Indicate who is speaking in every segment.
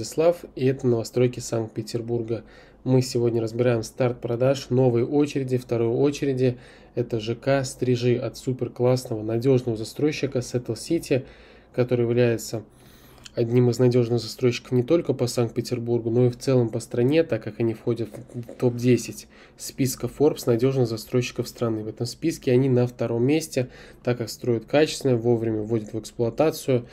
Speaker 1: Владислав, и это новостройки Санкт-Петербурга. Мы сегодня разбираем старт продаж, новой очереди, второй очереди. Это ЖК «Стрижи» от суперклассного, надежного застройщика Settle City, который является одним из надежных застройщиков не только по Санкт-Петербургу, но и в целом по стране, так как они входят в топ-10 списка Forbes надежных застройщиков страны. В этом списке они на втором месте, так как строят качественно, вовремя вводят в эксплуатацию,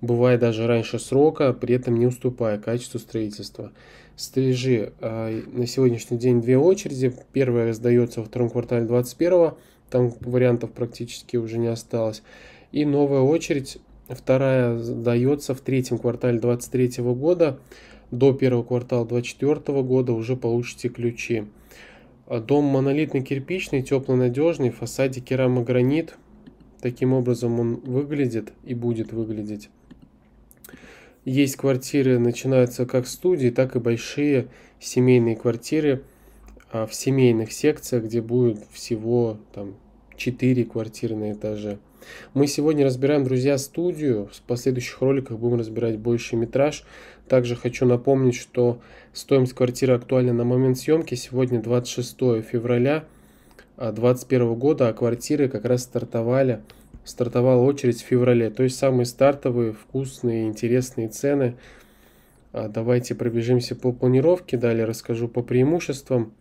Speaker 1: Бывает даже раньше срока, при этом не уступая качеству строительства. Стрижи. А, на сегодняшний день две очереди. Первая сдается во втором квартале 2021, там вариантов практически уже не осталось. И новая очередь, вторая сдается в третьем квартале 2023 года. До первого квартала 2024 года уже получите ключи. Дом монолитно-кирпичный, теплонадежный, в фасаде керамогранит – Таким образом он выглядит и будет выглядеть. Есть квартиры, начинаются как студии, так и большие семейные квартиры а в семейных секциях, где будет всего там 4 квартиры на этаже. Мы сегодня разбираем, друзья, студию. В последующих роликах будем разбирать больше метраж. Также хочу напомнить, что стоимость квартиры актуальна на момент съемки. Сегодня 26 февраля 2021 а, года, а квартиры как раз стартовали стартовала очередь в феврале. То есть самые стартовые, вкусные, интересные цены. А давайте пробежимся по планировке, далее расскажу по преимуществам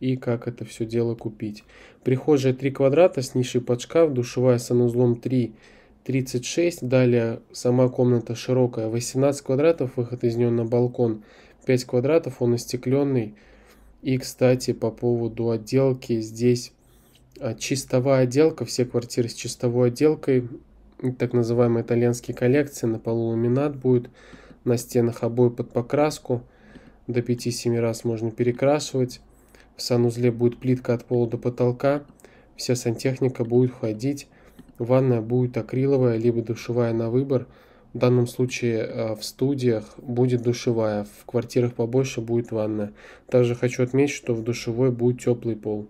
Speaker 1: и как это все дело купить. Прихожая 3 квадрата с нишей под шкаф, душевая с санузлом 3, 36, далее сама комната широкая, 18 квадратов, выход из нее на балкон, 5 квадратов, он остекленный. И, кстати, по поводу отделки здесь а, чистовая отделка, все квартиры с чистовой отделкой, так называемые итальянские коллекции, на полу ламинат будет, на стенах обои под покраску, до 5-7 раз можно перекрашивать, в санузле будет плитка от пола до потолка, вся сантехника будет входить. ванная будет акриловая, либо душевая на выбор, в данном случае а, в студиях будет душевая, в квартирах побольше будет ванная. Также хочу отметить, что в душевой будет теплый пол.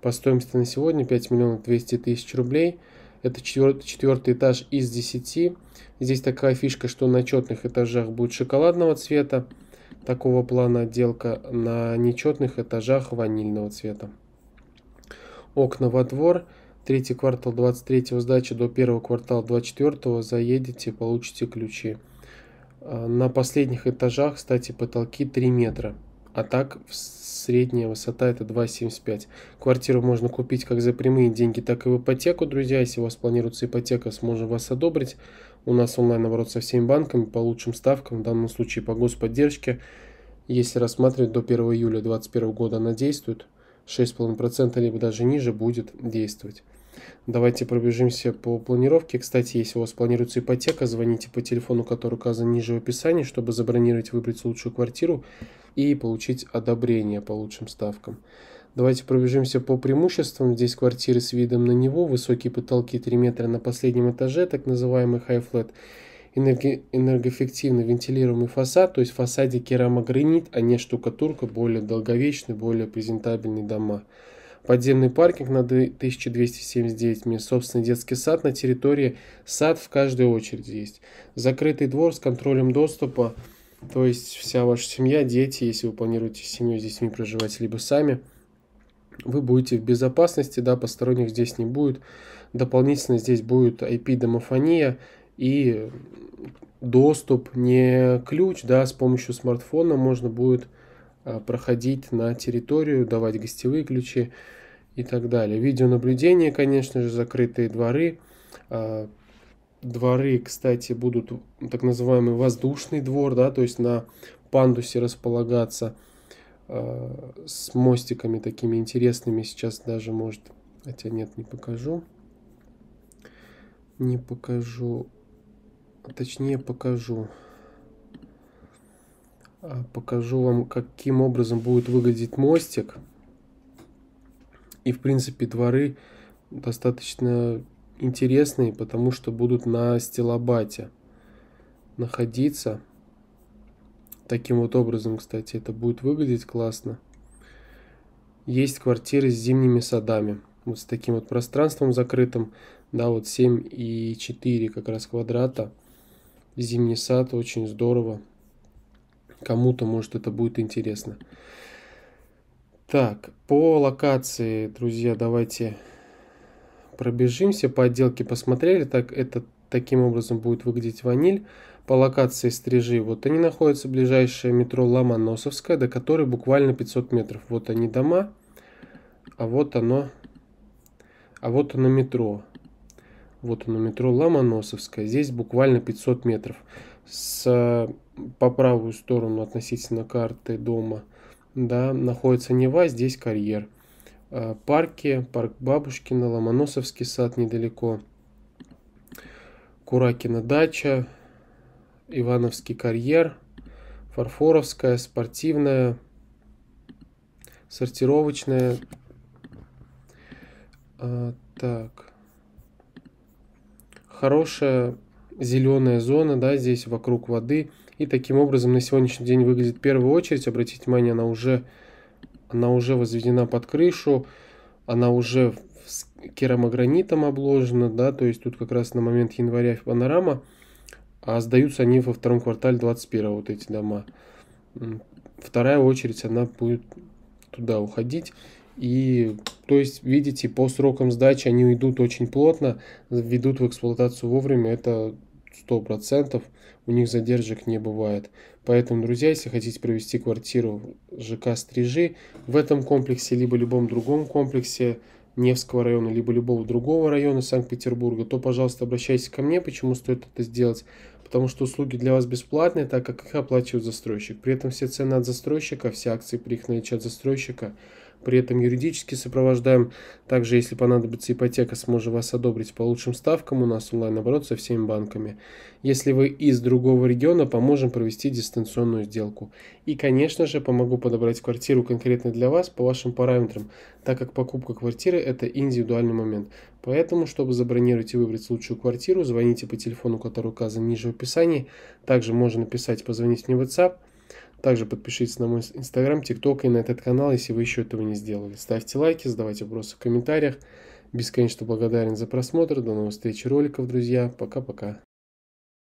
Speaker 1: По стоимости на сегодня 5 миллионов 200 тысяч рублей. Это четвертый, четвертый этаж из 10. Здесь такая фишка, что на четных этажах будет шоколадного цвета. Такого плана отделка на нечетных этажах ванильного цвета. Окна во двор. Третий квартал 23 сдачи до первого квартала 24 заедете, получите ключи. А, на последних этажах, кстати, потолки 3 метра а так средняя высота это 2,75. Квартиру можно купить как за прямые деньги, так и в ипотеку, друзья. Если у вас планируется ипотека, сможем вас одобрить. У нас онлайн наоборот со всеми банками по лучшим ставкам, в данном случае по господдержке. Если рассматривать до 1 июля 2021 года она действует, 6,5% либо даже ниже будет действовать. Давайте пробежимся по планировке. Кстати, если у вас планируется ипотека, звоните по телефону, который указан ниже в описании, чтобы забронировать, выбрать лучшую квартиру и получить одобрение по лучшим ставкам. Давайте пробежимся по преимуществам. Здесь квартиры с видом на него, высокие потолки 3 метра на последнем этаже, так называемый high flat, энерго энергоэффективный вентилируемый фасад, то есть в фасаде керамогранит, а не штукатурка, более долговечный, более презентабельный дома подземный паркинг на 1279 мест, собственный детский сад на территории, сад в каждой очереди есть, закрытый двор с контролем доступа, то есть вся ваша семья, дети, если вы планируете с семьей с детьми проживать, либо сами, вы будете в безопасности, да, посторонних здесь не будет. Дополнительно здесь будет IP-домофония и доступ не ключ, да, с помощью смартфона можно будет а, проходить на территорию, давать гостевые ключи и так далее. Видеонаблюдение, конечно же, закрытые дворы. А, дворы, кстати, будут так называемый воздушный двор, да, то есть на пандусе располагаться а, с мостиками такими интересными. Сейчас даже может, хотя нет, не покажу. Не покажу, точнее покажу покажу вам, каким образом будет выглядеть мостик. И, в принципе, дворы достаточно интересные, потому что будут на стилобате находиться. Таким вот образом, кстати, это будет выглядеть классно. Есть квартиры с зимними садами. Вот с таким вот пространством закрытым. Да, вот 7 и 4 как раз квадрата. Зимний сад очень здорово. Кому-то, может, это будет интересно. Так, по локации, друзья, давайте пробежимся. По отделке посмотрели. Так, это таким образом будет выглядеть ваниль. По локации стрижи, вот они находятся, ближайшее метро Ломоносовская, до которой буквально 500 метров. Вот они дома, а вот оно, а вот оно метро. Вот оно метро Ломоносовская, здесь буквально 500 метров. С по правую сторону относительно карты дома, да, находится Нева, здесь карьер. А, парки, парк Бабушкина, Ломоносовский сад недалеко, Куракина дача, Ивановский карьер, Фарфоровская, спортивная, сортировочная. А, так. Хорошая зеленая зона, да, здесь вокруг воды – и таким образом на сегодняшний день выглядит в первую очередь. Обратите внимание, она уже, она уже возведена под крышу, она уже с керамогранитом обложена, да, то есть тут как раз на момент января панорама, а сдаются они во втором квартале 21 вот эти дома. Вторая очередь, она будет туда уходить. И, то есть, видите, по срокам сдачи они уйдут очень плотно, введут в эксплуатацию вовремя. Это 100%, у них задержек не бывает. Поэтому, друзья, если хотите провести квартиру ЖК «Стрижи» в этом комплексе, либо любом другом комплексе Невского района, либо любого другого района Санкт-Петербурга, то, пожалуйста, обращайтесь ко мне. Почему стоит это сделать? Потому что услуги для вас бесплатные, так как их оплачивает застройщик. При этом все цены от застройщика, все акции при их наличии от застройщика – при этом юридически сопровождаем. Также, если понадобится ипотека, сможем вас одобрить по лучшим ставкам. У нас онлайн-оборот со всеми банками. Если вы из другого региона, поможем провести дистанционную сделку. И, конечно же, помогу подобрать квартиру конкретно для вас по вашим параметрам, так как покупка квартиры – это индивидуальный момент. Поэтому, чтобы забронировать и выбрать лучшую квартиру, звоните по телефону, который указан ниже в описании. Также можно написать, позвонить мне в WhatsApp – также подпишитесь на мой инстаграм, тикток и на этот канал, если вы еще этого не сделали. Ставьте лайки, задавайте вопросы в комментариях. Бесконечно благодарен за просмотр. До новых встреч роликов, друзья. Пока-пока.